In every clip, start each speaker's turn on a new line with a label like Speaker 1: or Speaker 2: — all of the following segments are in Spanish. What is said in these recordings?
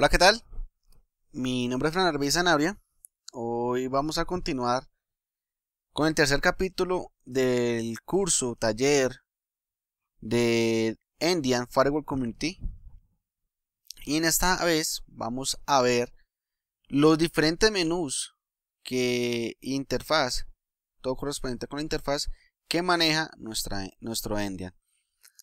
Speaker 1: Hola, ¿qué tal? Mi nombre es Fran Arbiz Zanabria Hoy vamos a continuar con el tercer capítulo del curso, taller de Endian Firewall Community. Y en esta vez vamos a ver los diferentes menús que interfaz, todo correspondiente con la interfaz que maneja nuestra, nuestro Endian.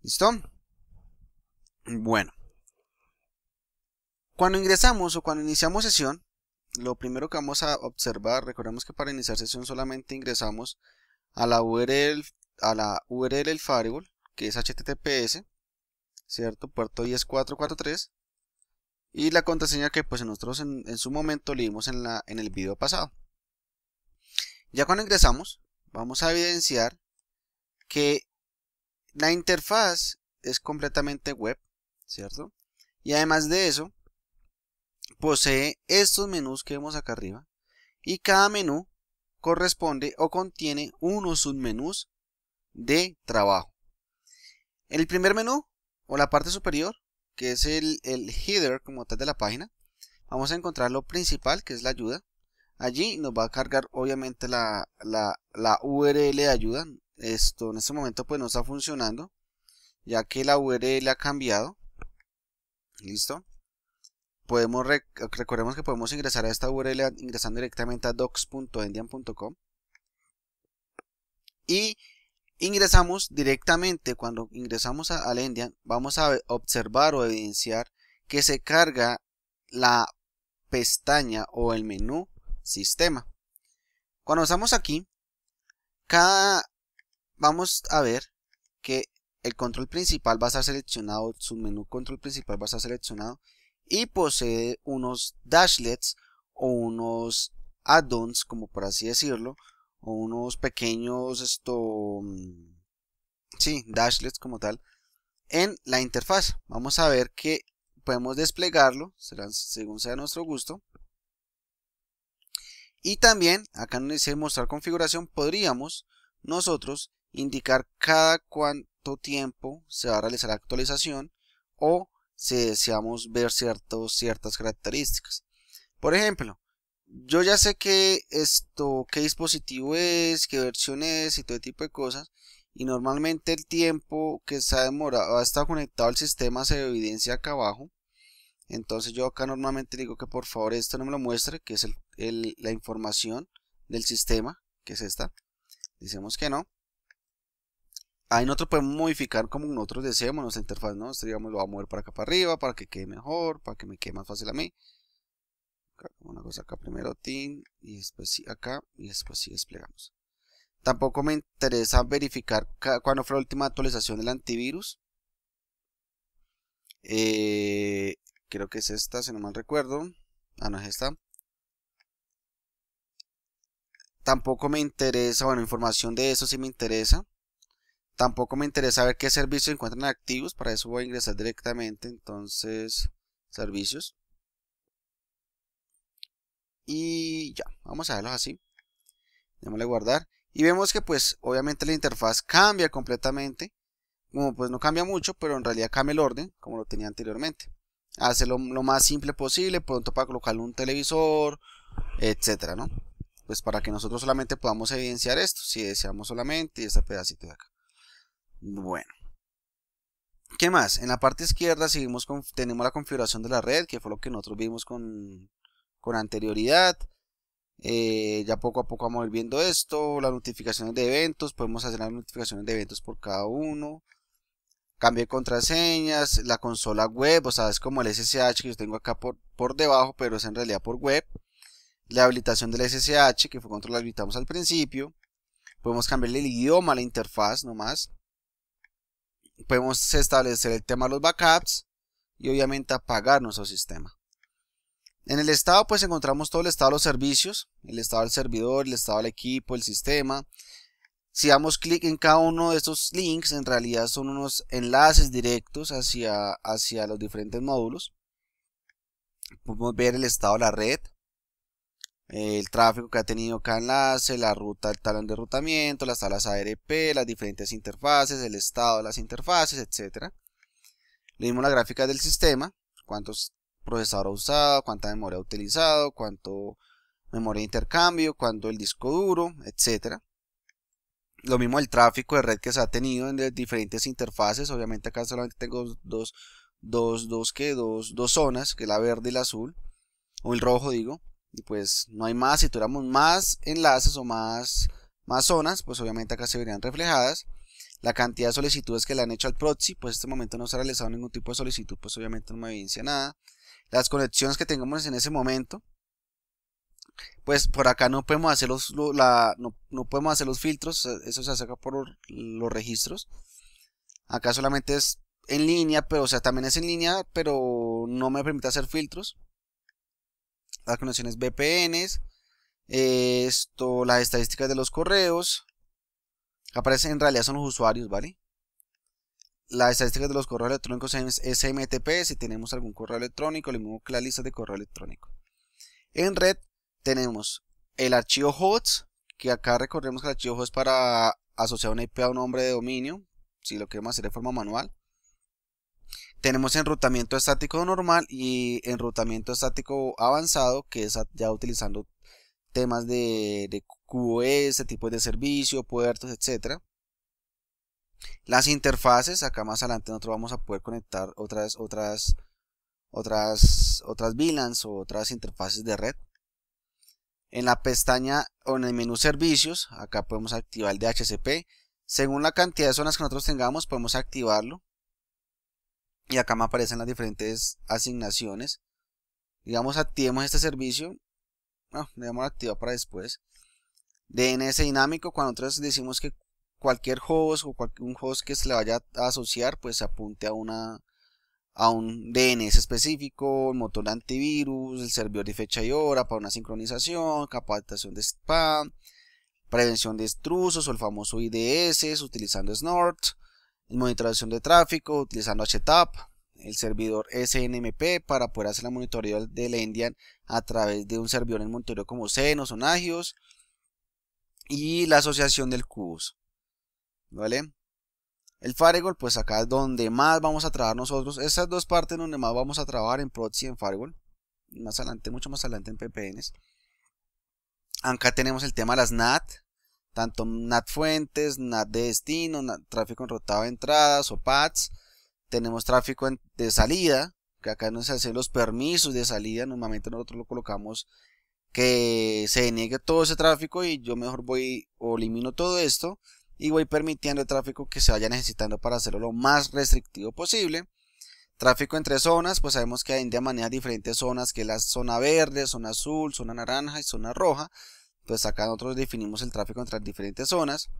Speaker 1: ¿Listo? Bueno, cuando ingresamos o cuando iniciamos sesión, lo primero que vamos a observar, recordemos que para iniciar sesión solamente ingresamos a la URL, a la URL del firewall, que es HTTPS, ¿cierto? Puerto 10443 y la contraseña que pues nosotros en, su momento le dimos en, la, en el video pasado. Ya cuando ingresamos, vamos a evidenciar que la interfaz es completamente web, ¿cierto? Y además de eso, posee estos menús que vemos acá arriba y cada menú corresponde o contiene unos submenús de trabajo. en El primer menú o la parte superior, que es el, header como tal de la página, vamos a encontrar lo principal que es la ayuda. Allí nos va a cargar obviamente la, la, la URL de ayuda. Esto en este momento pues no está funcionando ya que la URL ha cambiado. Listo podemos recordemos que podemos ingresar a esta URL ingresando directamente a docs.endian.com y ingresamos directamente cuando ingresamos al Endian vamos a observar o evidenciar que se carga la pestaña o el menú sistema cuando estamos aquí vamos a ver que el control principal va a ser seleccionado, su menú control principal va a ser seleccionado y posee unos dashlets o unos add-ons, como por así decirlo, o unos pequeños esto mm, sí, dashlets como tal en la interfaz. Vamos a ver que podemos desplegarlo según sea nuestro gusto. Y también, acá nos dice mostrar configuración, podríamos nosotros indicar cada cuánto tiempo se va a realizar la actualización o si deseamos ver ciertos, ciertas características. Por ejemplo, yo ya sé que esto, qué dispositivo es, qué versión es y todo tipo de cosas. Y normalmente el tiempo que está demorado, está conectado al sistema se evidencia acá abajo. Entonces yo acá normalmente digo que por favor esto no me lo muestre, que es la información del sistema, que es esta. Dicemos que no ahí nosotros podemos modificar como nosotros deseamos nuestra interfaz, ¿no? digamos, lo vamos a mover para acá para arriba, para que quede mejor, para que me quede más fácil a mí. Una cosa acá primero, tin, y después sí acá, y después sí desplegamos. Tampoco me interesa verificar cuándo fue la última actualización del antivirus. Eh, creo que es esta, si no mal recuerdo. Ah, no es esta. Tampoco me interesa, bueno, información de eso sí me interesa. Tampoco me interesa ver qué servicios encuentran activos, para eso voy a ingresar directamente, entonces, servicios. Y ya, vamos a verlos así. Démosle guardar. Y vemos que pues obviamente la interfaz cambia completamente. Como pues no cambia mucho, pero en realidad cambia el orden, como lo tenía anteriormente. Hace lo, más simple posible, pronto para colocarle un televisor, etcétera, ¿no? Pues para que nosotros solamente podamos evidenciar esto, si deseamos solamente, y este pedacito de acá. Bueno. ¿Qué más? En la parte izquierda seguimos tenemos la configuración de la red, que fue lo que nosotros vimos con, anterioridad. Eh, ya poco a poco vamos viendo esto. Las notificaciones de eventos, podemos hacer las notificaciones de eventos por cada uno. Cambio de contraseñas, la consola web, o sea, es como el SSH que yo tengo acá por, por debajo, pero es en realidad por web. La habilitación del SSH, que fue cuando la habilitamos al principio. Podemos cambiarle el idioma a la interfaz nomás podemos establecer el tema de los backups y obviamente apagar nuestro sistema. En el estado pues encontramos todo el estado de los servicios, el estado del servidor, el estado del equipo, el sistema. Si damos clic en cada uno de estos links, en realidad son unos enlaces directos hacia, hacia los diferentes módulos. Podemos ver el estado de la red, el tráfico que ha tenido cada enlace, la ruta, el talón de rutamiento, las tablas ARP, las diferentes interfaces, el estado de las interfaces, etc. Le mismo la gráfica del sistema, cuántos procesador ha usado, cuánta memoria ha utilizado, cuánto memoria de intercambio, cuánto el disco duro, etc. Lo mismo el tráfico de red que se ha tenido en diferentes interfaces, obviamente acá solamente tengo dos, dos, dos, dos zonas, que es la verde y la azul, o el rojo digo, y pues no hay más, si tuviéramos más enlaces o más, más zonas, pues obviamente acá se verían reflejadas. La cantidad de solicitudes que le han hecho al proxy, pues en este momento no se ha realizado ningún tipo de solicitud, pues obviamente no me evidencia nada. Las conexiones que tengamos en ese momento, pues por acá no podemos hacer los, no, podemos hacer los filtros, eh, eso se hace por los registros. Acá solamente es en línea, pero o sea, también es en línea, pero no me permite hacer filtros las conexiones VPNs, esto, las estadísticas de los correos, aparecen en realidad son los usuarios, ¿vale? Las estadísticas de los correos electrónicos en SMTP, si tenemos algún correo electrónico, le muevo la lista de correo electrónico. En red tenemos el archivo HOTS, que acá recorremos que el archivo HOTS para asociar una IP a un nombre de dominio, si lo queremos hacer de forma manual. Tenemos enrutamiento estático normal y enrutamiento estático avanzado, que es ya utilizando temas de, de QoS, tipos de servicio, puertos, etc. Las interfaces, acá más adelante nosotros vamos a poder conectar otras, otras, otras, otras VLANs o otras interfaces de red. En la pestaña o en el menú servicios, acá podemos activar el DHCP. Según la cantidad de zonas que nosotros tengamos, podemos activarlo y acá me aparecen las diferentes asignaciones digamos activemos este servicio no, ah, activar para después DNS dinámico cuando nosotros decimos que cualquier host o un host que se le vaya a asociar pues se apunte a una a un DNS específico, el motor de antivirus, el servidor de fecha y hora para una sincronización, capacitación de spam, prevención de extrusos o el famoso IDS utilizando Snort, monitorización de tráfico utilizando HTTP, el servidor SNMP para poder hacer la monitoreo del Endian a través de un servidor en monitoreo como seno o Nagios y la asociación del Cubos. ¿Vale? El Firewall, pues acá es donde más vamos a trabajar nosotros. esas dos partes donde más vamos a trabajar en Proxy y en Firewall. más adelante, mucho más adelante en PPNs. Acá tenemos el tema de las NAT, tanto NAT fuentes, NAT de destino, tráfico tráfico rotado de entradas o pads. Tenemos tráfico de salida, que acá se hacen los permisos de salida. Normalmente nosotros lo colocamos que se deniegue todo ese tráfico y yo mejor voy o elimino todo esto y voy permitiendo el tráfico que se vaya necesitando para hacerlo lo más restrictivo posible. Tráfico entre zonas, pues sabemos que hay de manera diferentes zonas, que es la zona verde, zona azul, zona naranja y zona roja pues acá nosotros definimos el tráfico entre las diferentes zonas.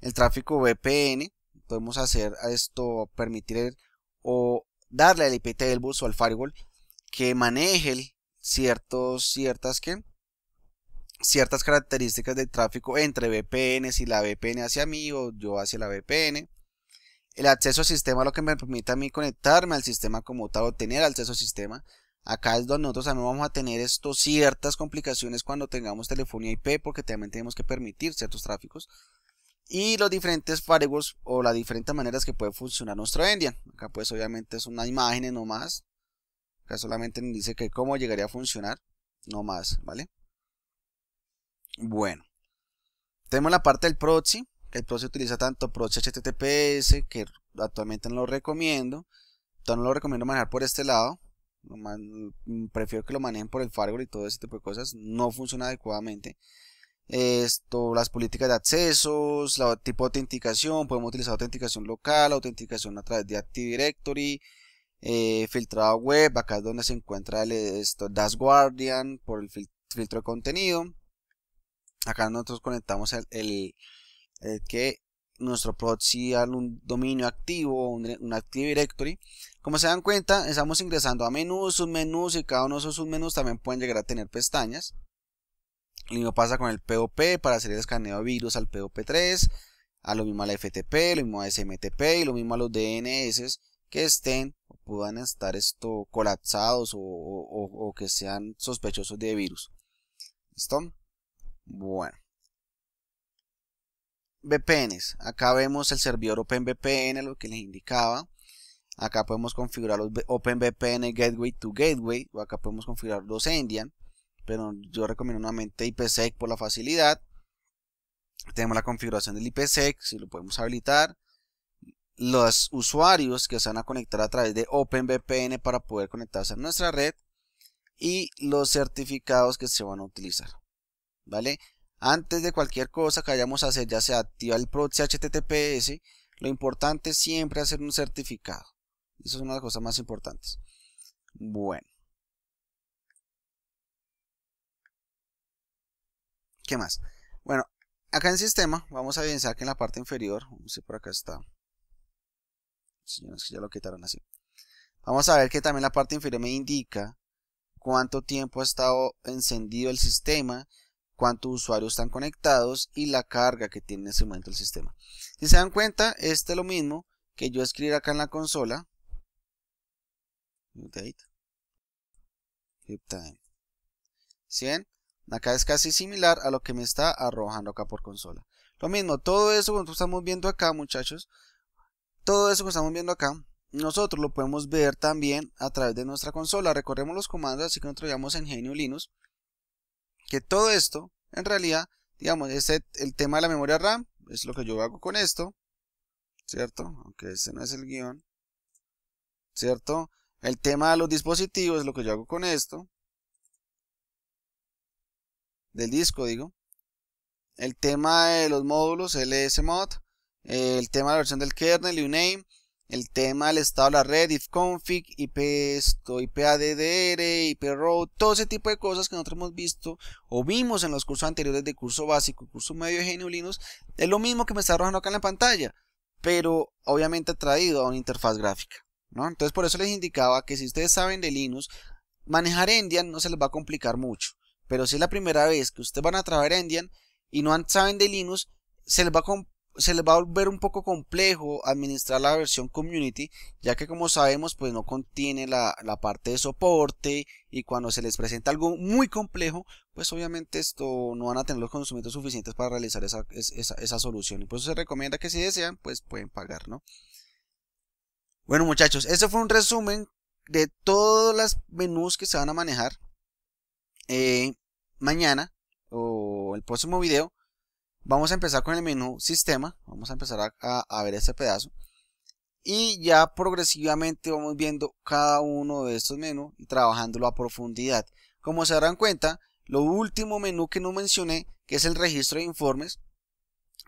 Speaker 1: El tráfico VPN, podemos hacer esto, permitir o darle al IP bus o al firewall que maneje ciertos, ciertas que ciertas características de tráfico entre VPN, si la VPN hacia mí o yo hacia la VPN. El acceso al sistema lo que me permite a mí conectarme al sistema como tal o tener acceso al sistema. Acá es donde nosotros no vamos a tener esto, ciertas complicaciones cuando tengamos telefonía IP, porque también tenemos que permitir ciertos tráficos. Y los diferentes firewalls o las diferentes maneras que puede funcionar nuestro Endian. Acá pues obviamente es una imagen no más. Acá solamente dice que cómo llegaría a funcionar, no más, ¿vale? Bueno. Tenemos la parte del proxy. el proxy utiliza tanto proxy HTTPS, que actualmente no lo recomiendo. Entonces no lo recomiendo manejar por este lado Mm, prefiero que lo manejen por el firewall y todo ese tipo de cosas, no funciona adecuadamente. Esto, las políticas de accesos, la tipo de autenticación, podemos utilizar autenticación local, autenticación a través de Active Directory, eh, filtrado web, acá es donde se encuentra el esto, Das Guardian por el filtro de contenido. Acá nosotros conectamos el, el que nuestro proxy a un dominio activo, O un, Active Directory. Como se dan cuenta, estamos ingresando a menús, submenús y cada uno de esos submenús también pueden llegar a tener pestañas. Lo mismo pasa con el POP para hacer el escaneo de virus al POP3, a lo mismo al FTP, lo mismo a SMTP y lo mismo a los DNS que estén o puedan estar esto colapsados o, o que sean sospechosos de virus. ¿Listo? Bueno. VPNs. Acá vemos el servidor OpenVPN, lo que les indicaba. Acá podemos configurar los OpenVPN Gateway to Gateway. O acá podemos configurar los Endian. Pero yo recomiendo nuevamente IPsec por la facilidad. Tenemos la configuración del IPsec, si lo podemos habilitar. Los usuarios que se van a conectar a través de OpenVPN para poder conectarse a nuestra red. Y los certificados que se van a utilizar. ¿Vale? Antes de cualquier cosa que vayamos a hacer, ya sea activar el proxy HTTPS, lo importante es siempre hacer un certificado. Eso es una de las cosas más importantes. Bueno. ¿Qué más? Bueno, acá en sistema vamos a evidenciar que en la parte inferior, vamos por acá está. Señores, que ya lo quitaron así. Vamos a ver que también la parte inferior me indica cuánto tiempo ha estado encendido el sistema, cuántos usuarios están conectados y la carga que tiene en ese momento el sistema. Si se dan cuenta, este es lo mismo que yo escribir acá en la consola. Si ven? Acá es casi similar a lo que me está arrojando acá por consola. Lo mismo, todo eso que estamos viendo acá, muchachos, todo eso que estamos viendo acá, nosotros lo podemos ver también a través de nuestra consola. Recorremos los comandos, así que nosotros llamamos en Genio Linux que todo esto, en realidad, digamos, es el tema de la memoria RAM, es lo que yo hago con esto, ¿cierto? Aunque ese no es el guión, ¿cierto? El tema de los dispositivos es lo que yo hago con esto, del disco, digo. El tema de los módulos, LSMod, el tema de la versión del kernel, uname, el tema del estado de la red, ifconfig, ip esto, ipaddr, row, todo ese tipo de cosas que nosotros hemos visto o vimos en los cursos anteriores de curso básico curso medio de genio Linux, es lo mismo que me está arrojando acá en la pantalla, pero obviamente traído a una interfaz gráfica. ¿no? Entonces por eso les indicaba que si ustedes saben de Linux, manejar Endian no se les va a complicar mucho, pero si es la primera vez que ustedes van a trabajar Endian y no saben de Linux, se les va a se les va a volver un poco complejo administrar la versión community, ya que como sabemos, pues no contiene la, parte de soporte y cuando se les presenta algo muy complejo, pues obviamente esto no van a tener los conocimientos suficientes para realizar esa, solución. Y por eso se recomienda que si desean, pues pueden pagar, ¿no? Bueno muchachos, este fue un resumen de todos los menús que se van a manejar eh, mañana o el próximo video Vamos a empezar con el menú sistema. Vamos a empezar a, ver este pedazo. Y ya progresivamente vamos viendo cada uno de estos menús y trabajándolo a profundidad. Como se darán cuenta, lo último menú que no mencioné, que es el registro de informes,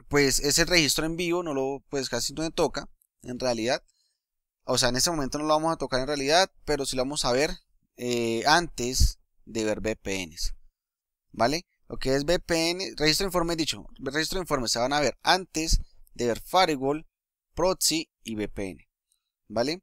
Speaker 1: pues ese registro en vivo no lo, pues casi no me toca en realidad. O sea, en este momento no lo vamos a tocar en realidad, pero sí lo vamos a ver eh, antes de ver VPNs. ¿Vale? lo que es VPN, registro de informes dicho, registro de informes se van a ver antes de ver firewall, proxy y VPN, ¿vale?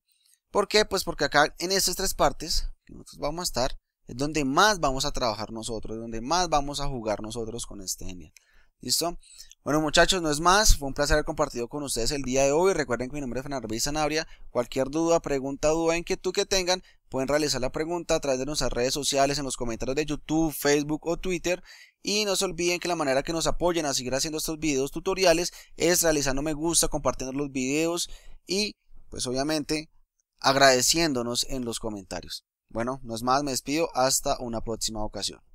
Speaker 1: ¿Por qué? Pues porque acá en estas tres partes que nosotros vamos a estar, es donde más vamos a trabajar nosotros, donde más vamos a jugar nosotros con este genial. ¿Listo? Bueno muchachos, no es más, fue un placer haber compartido con ustedes el día de hoy. Recuerden que mi nombre es Fernando Sanabria. Cualquier duda, pregunta, duda, en que tengan, pueden realizar la pregunta a través de nuestras redes sociales, en los comentarios de YouTube, Facebook o Twitter. Y no se olviden que la manera que nos apoyen a seguir haciendo estos videos tutoriales es realizando me gusta, compartiendo los videos y pues obviamente agradeciéndonos en los comentarios. Bueno, no es más, me despido, hasta una próxima ocasión.